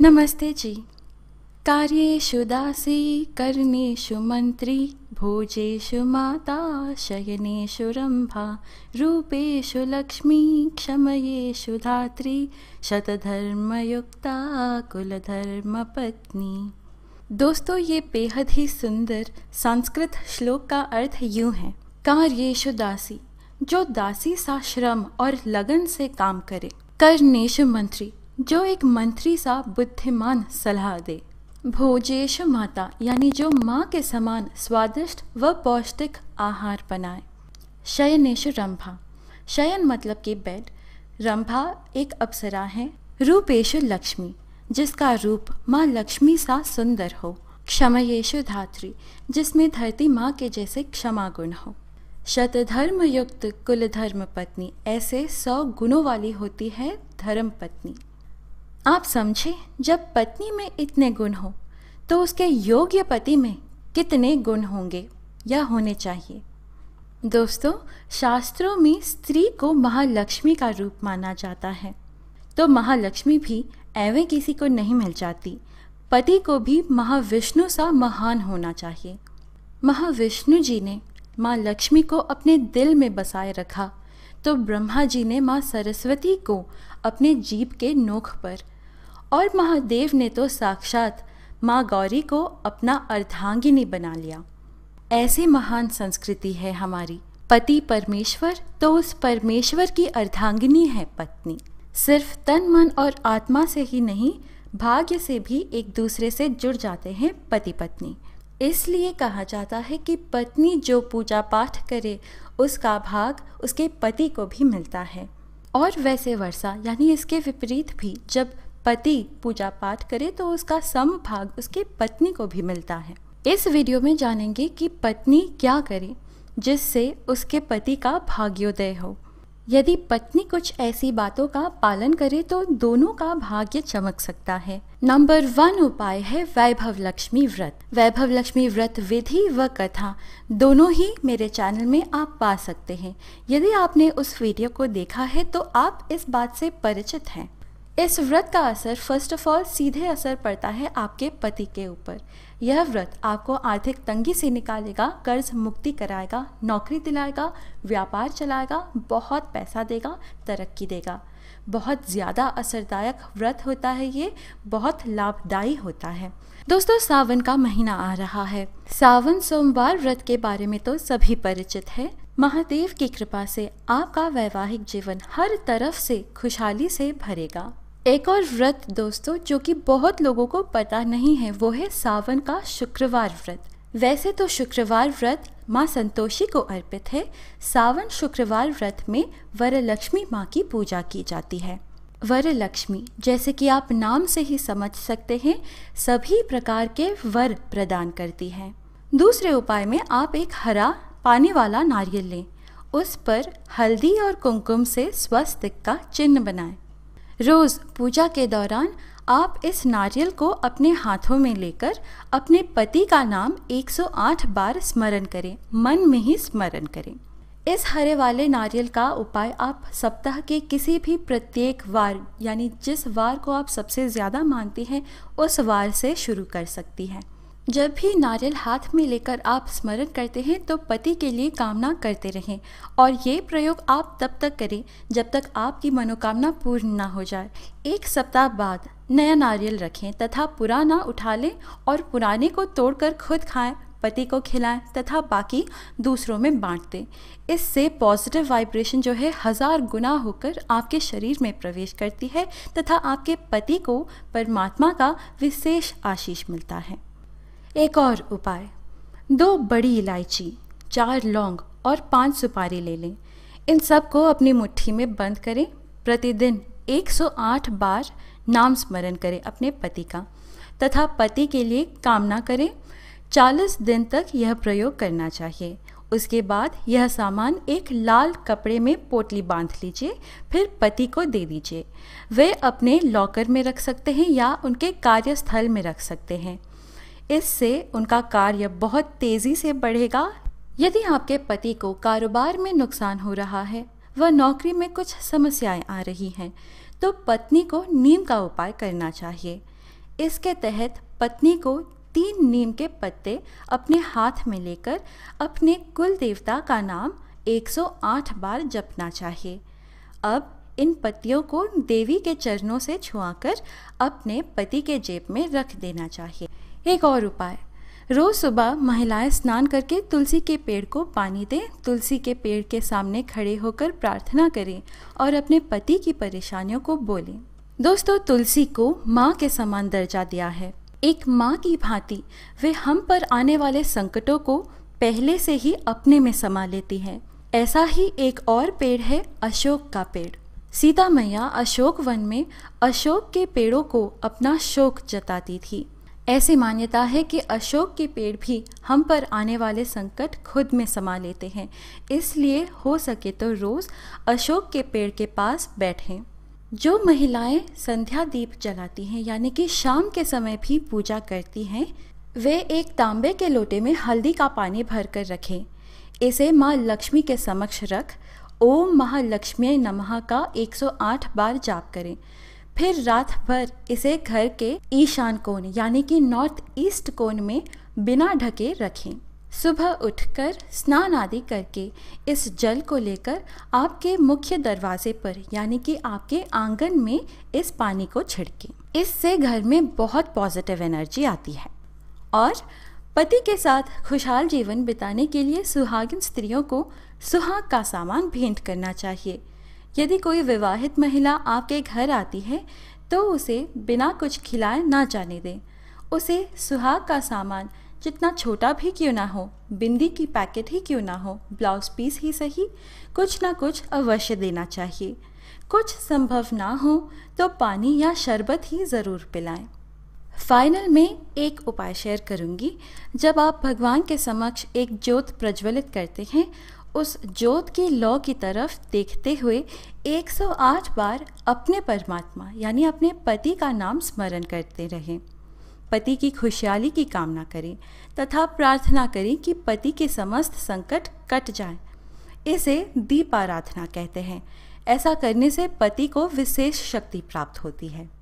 नमस्ते जी कार्येषु दासी कर्णेशु मन्त्री भोजेषु माता शयनेषु रम्भा रूपेषु लक्ष्मी क्षमयेषु धात्री शतधर्मयुक्ता कुलधर्मपत्नी दोस्तों ये बेहद ही सुंदर संस्कृत श्लोक का अर्थ यूं है कार्येषु दासी जो दासी सा श्रम और लगन से काम करे कर्णेशु मंत्री जो एक मंत्री सा बुद्धिमान सलाह दे भोजेश माता यानी जो माँ के समान स्वादिष्ट व पौष्टिक आहार बनाए शयनेश रंभा शयन मतलब कि बेड रंभा एक अप्सरा है रूपेश लक्ष्मी जिसका रूप माँ लक्ष्मी सा सुंदर हो क्षमयेश धात्री जिसमें धरती माँ के जैसे क्षमा गुण हो शतधर्म युक्त कुल धर्म पत्नी ऐसे सौ गुणों वाली होती है धर्म पत्नी आप समझे जब पत्नी में इतने गुण हो तो उसके योग्य पति में कितने गुण होंगे या होने चाहिए दोस्तों शास्त्रों में स्त्री को महालक्ष्मी का रूप माना जाता है तो महालक्ष्मी भी एवं किसी को नहीं मिल जाती पति को भी महाविष्णु सा महान होना चाहिए महाविष्णु जी ने माँ लक्ष्मी को अपने दिल में बसाए रखा तो ब्रह्मा जी ने माँ सरस्वती को अपने जीप के नोख पर और महादेव ने तो साक्षात माँ गौरी को अपना अर्धांगिनी बना लिया ऐसी महान संस्कृति है हमारी पति परमेश्वर तो उस परमेश्वर की अर्धांगिनी है पत्नी सिर्फ तन मन और आत्मा से ही नहीं भाग्य से भी एक दूसरे से जुड़ जाते हैं पति पत्नी इसलिए कहा जाता है कि पत्नी जो पूजा पाठ करे उसका भाग उसके पति को भी मिलता है और वैसे वर्षा यानी इसके विपरीत भी जब पति पूजा पाठ करे तो उसका सम भाग उसकी पत्नी को भी मिलता है इस वीडियो में जानेंगे कि पत्नी क्या करे जिससे उसके पति का भाग्योदय हो यदि पत्नी कुछ ऐसी बातों का पालन करे तो दोनों का भाग्य चमक सकता है नंबर वन उपाय है वैभव लक्ष्मी व्रत वैभव लक्ष्मी व्रत विधि व कथा दोनों ही मेरे चैनल में आप पा सकते हैं यदि आपने उस वीडियो को देखा है तो आप इस बात से परिचित हैं इस व्रत का असर फर्स्ट ऑफ ऑल सीधे असर पड़ता है आपके पति के ऊपर यह व्रत आपको आर्थिक तंगी से निकालेगा कर्ज मुक्ति कराएगा नौकरी दिलाएगा व्यापार चलाएगा बहुत पैसा देगा तरक्की देगा बहुत ज़्यादा असरदायक व्रत होता है ये बहुत लाभदायी होता है दोस्तों सावन का महीना आ रहा है सावन सोमवार व्रत के बारे में तो सभी परिचित है महादेव की कृपा से आपका वैवाहिक जीवन हर तरफ से खुशहाली से भरेगा एक और व्रत दोस्तों जो कि बहुत लोगों को पता नहीं है वो है सावन का शुक्रवार व्रत वैसे तो शुक्रवार व्रत माँ संतोषी को अर्पित है सावन शुक्रवार व्रत में वरलक्ष्मी माँ की पूजा की जाती है वर लक्ष्मी जैसे कि आप नाम से ही समझ सकते हैं सभी प्रकार के वर प्रदान करती हैं दूसरे उपाय में आप एक हरा पानी वाला नारियल लें उस पर हल्दी और कुमकुम से स्वस्तिक का चिन्ह बनाएं रोज़ पूजा के दौरान आप इस नारियल को अपने हाथों में लेकर अपने पति का नाम 108 बार स्मरण करें मन में ही स्मरण करें इस हरे वाले नारियल का उपाय आप सप्ताह के किसी भी प्रत्येक वार यानी जिस वार को आप सबसे ज़्यादा मानती हैं उस वार से शुरू कर सकती हैं जब भी नारियल हाथ में लेकर आप स्मरण करते हैं तो पति के लिए कामना करते रहें और ये प्रयोग आप तब तक करें जब तक आपकी मनोकामना पूर्ण ना हो जाए एक सप्ताह बाद नया नारियल रखें तथा पुराना उठा लें और पुराने को तोड़कर खुद खाएं पति को खिलाएं तथा बाकी दूसरों में बांट दें इससे पॉजिटिव वाइब्रेशन जो है हज़ार गुना होकर आपके शरीर में प्रवेश करती है तथा आपके पति को परमात्मा का विशेष आशीष मिलता है एक और उपाय दो बड़ी इलायची चार लौंग और पांच सुपारी ले लें इन सब को अपनी मुट्ठी में बंद करें प्रतिदिन 108 बार नाम स्मरण करें अपने पति का तथा पति के लिए कामना करें 40 दिन तक यह प्रयोग करना चाहिए उसके बाद यह सामान एक लाल कपड़े में पोटली बांध लीजिए फिर पति को दे दीजिए वे अपने लॉकर में रख सकते हैं या उनके कार्यस्थल में रख सकते हैं इससे उनका कार्य बहुत तेज़ी से बढ़ेगा यदि आपके पति को कारोबार में नुकसान हो रहा है व नौकरी में कुछ समस्याएं आ रही हैं तो पत्नी को नीम का उपाय करना चाहिए इसके तहत पत्नी को तीन नीम के पत्ते अपने हाथ में लेकर अपने कुल देवता का नाम 108 बार जपना चाहिए अब इन पत्तियों को देवी के चरणों से छुआकर अपने पति के जेब में रख देना चाहिए एक और उपाय रोज़ सुबह महिलाएं स्नान करके तुलसी के पेड़ को पानी दें तुलसी के पेड़ के सामने खड़े होकर प्रार्थना करें और अपने पति की परेशानियों को बोलें दोस्तों तुलसी को माँ के समान दर्जा दिया है एक माँ की भांति वे हम पर आने वाले संकटों को पहले से ही अपने में समा लेती हैं ऐसा ही एक और पेड़ है अशोक का पेड़ सीता मैया अशोक वन में अशोक के पेड़ों को अपना शोक जताती थी ऐसी मान्यता है कि अशोक के पेड़ भी हम पर आने वाले संकट खुद में समा लेते हैं इसलिए हो सके तो रोज़ अशोक के पेड़ के पास बैठें जो महिलाएं संध्या दीप जलाती हैं यानी कि शाम के समय भी पूजा करती हैं वे एक तांबे के लोटे में हल्दी का पानी भर कर रखें इसे माँ लक्ष्मी के समक्ष रख ओम महालक्ष्मी नमः का 108 बार जाप करें फिर रात भर इसे घर के ईशान कोण यानी कि नॉर्थ ईस्ट कोण में बिना ढके रखें सुबह उठकर स्नान आदि करके इस जल को लेकर आपके मुख्य दरवाजे पर यानी कि आपके आंगन में इस पानी को छिड़कें इससे घर में बहुत पॉजिटिव एनर्जी आती है और पति के साथ खुशहाल जीवन बिताने के लिए सुहागिन स्त्रियों को सुहाग का सामान भेंट करना चाहिए यदि कोई विवाहित महिला आपके घर आती है तो उसे बिना कुछ खिलाए ना जाने दें उसे सुहाग का सामान जितना छोटा भी क्यों ना हो बिंदी की पैकेट ही क्यों ना हो ब्लाउज पीस ही सही कुछ ना कुछ अवश्य देना चाहिए कुछ संभव ना हो तो पानी या शरबत ही ज़रूर पिलाएं। फाइनल में एक उपाय शेयर करूंगी जब आप भगवान के समक्ष एक ज्योत प्रज्वलित करते हैं उस ज्योत की लौ की तरफ देखते हुए 108 बार अपने परमात्मा यानी अपने पति का नाम स्मरण करते रहें पति की खुशहाली की कामना करें तथा प्रार्थना करें कि पति के समस्त संकट कट जाए इसे दीप आराधना कहते हैं ऐसा करने से पति को विशेष शक्ति प्राप्त होती है